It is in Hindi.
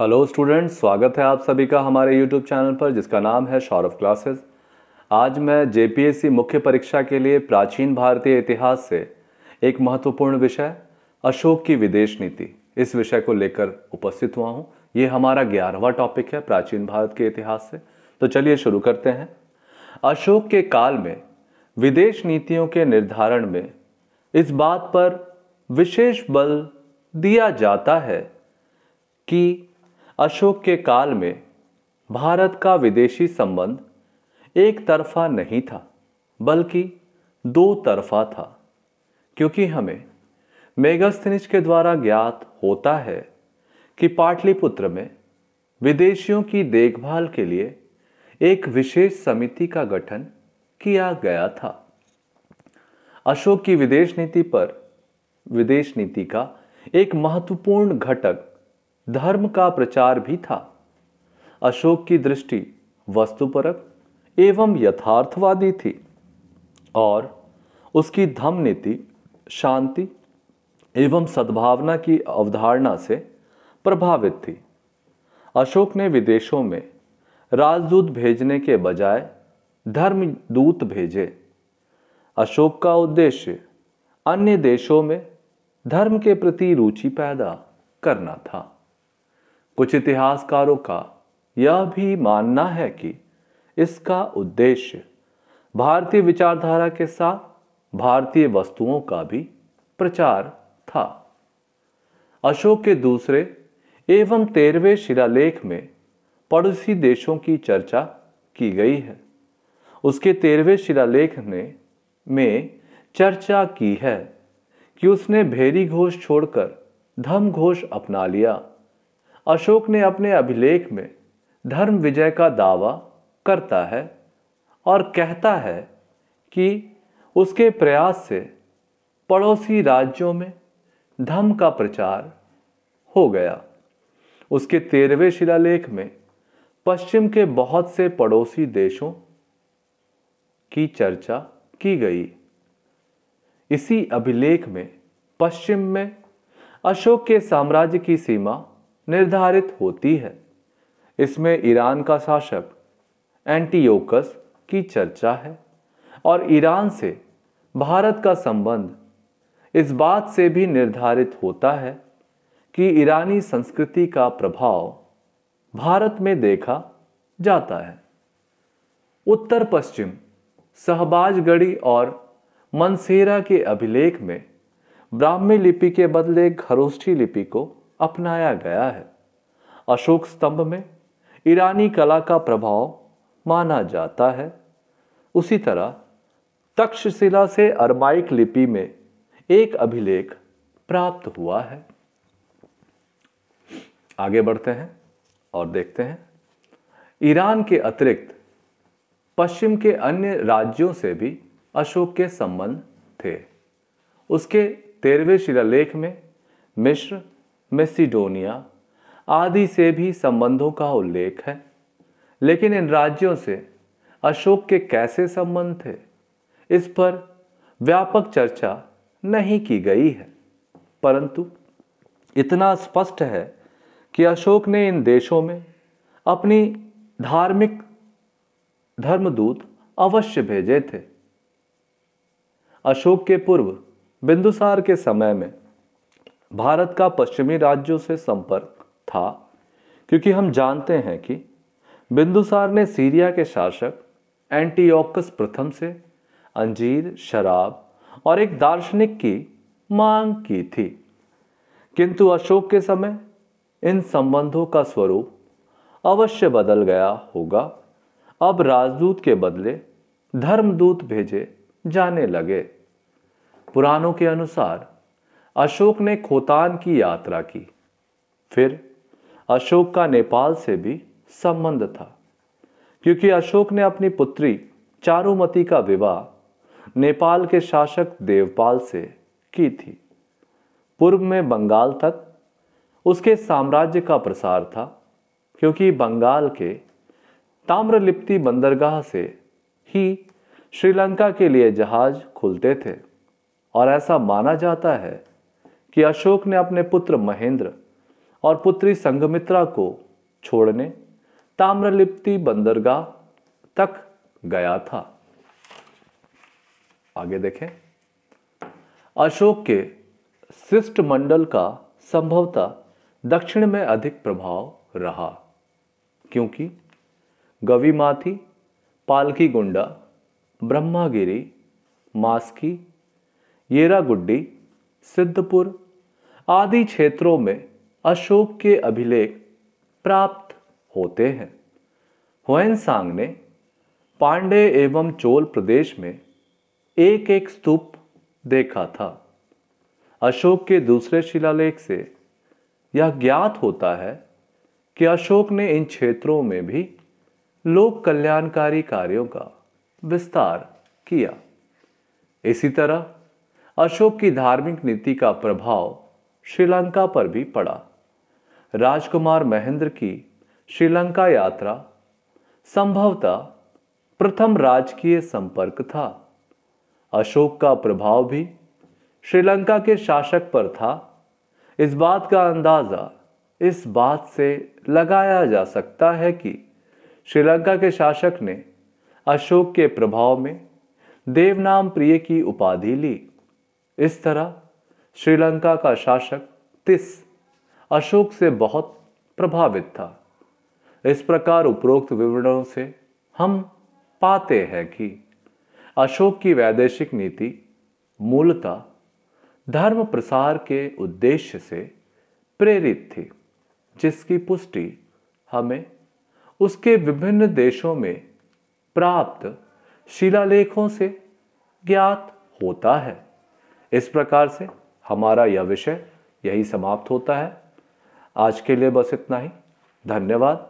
हेलो स्टूडेंट्स स्वागत है आप सभी का हमारे यूट्यूब चैनल पर जिसका नाम है सौरभ क्लासेस आज मैं जे मुख्य परीक्षा के लिए प्राचीन भारतीय इतिहास से एक महत्वपूर्ण विषय अशोक की विदेश नीति इस विषय को लेकर उपस्थित हुआ हूँ ये हमारा ग्यारहवा टॉपिक है प्राचीन भारत के इतिहास से तो चलिए शुरू करते हैं अशोक के काल में विदेश नीतियों के निर्धारण में इस बात पर विशेष बल दिया जाता है कि अशोक के काल में भारत का विदेशी संबंध एक तरफा नहीं था बल्कि दो तरफा था क्योंकि हमें मेगास्थनिज के द्वारा ज्ञात होता है कि पाटलिपुत्र में विदेशियों की देखभाल के लिए एक विशेष समिति का गठन किया गया था अशोक की विदेश नीति पर विदेश नीति का एक महत्वपूर्ण घटक धर्म का प्रचार भी था अशोक की दृष्टि वस्तुपरक एवं यथार्थवादी थी और उसकी धम नीति शांति एवं सद्भावना की अवधारणा से प्रभावित थी अशोक ने विदेशों में राजदूत भेजने के बजाय धर्मदूत भेजे अशोक का उद्देश्य अन्य देशों में धर्म के प्रति रुचि पैदा करना था कुछ इतिहासकारों का यह भी मानना है कि इसका उद्देश्य भारतीय विचारधारा के साथ भारतीय वस्तुओं का भी प्रचार था अशोक के दूसरे एवं तेरहवें शिलालेख में पड़ोसी देशों की चर्चा की गई है उसके तेरहवें शिलालेख ने में चर्चा की है कि उसने भेरी घोष छोड़कर धम घोष अपना लिया अशोक ने अपने अभिलेख में धर्म विजय का दावा करता है और कहता है कि उसके प्रयास से पड़ोसी राज्यों में धर्म का प्रचार हो गया उसके तेरहवें शिलालेख में पश्चिम के बहुत से पड़ोसी देशों की चर्चा की गई इसी अभिलेख में पश्चिम में अशोक के साम्राज्य की सीमा निर्धारित होती है इसमें ईरान का शासक एंटीयोकस की चर्चा है और ईरान से भारत का संबंध इस बात से भी निर्धारित होता है कि ईरानी संस्कृति का प्रभाव भारत में देखा जाता है उत्तर पश्चिम सहबाजगढ़ी और मनसेरा के अभिलेख में ब्राह्मी लिपि के बदले घरोष्ठी लिपि को अपनाया गया है अशोक स्तंभ में ईरानी कला का प्रभाव माना जाता है उसी तरह तक्षशिला से अरमाइक लिपि में एक अभिलेख प्राप्त हुआ है आगे बढ़ते हैं और देखते हैं ईरान के अतिरिक्त पश्चिम के अन्य राज्यों से भी अशोक के संबंध थे उसके तेरहवें शिलालेख में मिश्र मेसिडोनिया आदि से भी संबंधों का उल्लेख है लेकिन इन राज्यों से अशोक के कैसे संबंध थे इस पर व्यापक चर्चा नहीं की गई है परंतु इतना स्पष्ट है कि अशोक ने इन देशों में अपनी धार्मिक धर्मदूत अवश्य भेजे थे अशोक के पूर्व बिंदुसार के समय में भारत का पश्चिमी राज्यों से संपर्क था क्योंकि हम जानते हैं कि बिंदुसार ने सीरिया के शासक एंटीओकस प्रथम से अंजीर शराब और एक दार्शनिक की मांग की थी किंतु अशोक के समय इन संबंधों का स्वरूप अवश्य बदल गया होगा अब राजदूत के बदले धर्मदूत भेजे जाने लगे पुराणों के अनुसार अशोक ने खोतान की यात्रा की फिर अशोक का नेपाल से भी संबंध था क्योंकि अशोक ने अपनी पुत्री चारुमती का विवाह नेपाल के शासक देवपाल से की थी पूर्व में बंगाल तक उसके साम्राज्य का प्रसार था क्योंकि बंगाल के ताम्रलिप्ति बंदरगाह से ही श्रीलंका के लिए जहाज खुलते थे और ऐसा माना जाता है कि अशोक ने अपने पुत्र महेंद्र और पुत्री संगमित्रा को छोड़ने ताम्रलिप्ति बंदरगाह तक गया था आगे देखें अशोक के शिष्टमंडल का संभवतः दक्षिण में अधिक प्रभाव रहा क्योंकि गविमाथी पालकी गुंडा ब्रह्मागिरी मास्की येरागुड्डी सिद्धपुर आदि क्षेत्रों में अशोक के अभिलेख प्राप्त होते हैं हुएनसांग ने पांडे एवं चोल प्रदेश में एक एक स्तूप देखा था अशोक के दूसरे शिलालेख से यह ज्ञात होता है कि अशोक ने इन क्षेत्रों में भी लोक कल्याणकारी कार्यों का विस्तार किया इसी तरह अशोक की धार्मिक नीति का प्रभाव श्रीलंका पर भी पड़ा राजकुमार महेंद्र की श्रीलंका यात्रा संभवतः प्रथम राजकीय संपर्क था अशोक का प्रभाव भी श्रीलंका के शासक पर था इस बात का अंदाज़ा इस बात से लगाया जा सकता है कि श्रीलंका के शासक ने अशोक के प्रभाव में देवनाम प्रिय की उपाधि ली इस तरह श्रीलंका का शासक तिस अशोक से बहुत प्रभावित था इस प्रकार उपरोक्त विवरणों से हम पाते हैं कि अशोक की वैदेशिक नीति मूलतः धर्म प्रसार के उद्देश्य से प्रेरित थी जिसकी पुष्टि हमें उसके विभिन्न देशों में प्राप्त शिलालेखों से ज्ञात होता है इस प्रकार से हमारा यह विषय यही समाप्त होता है आज के लिए बस इतना ही धन्यवाद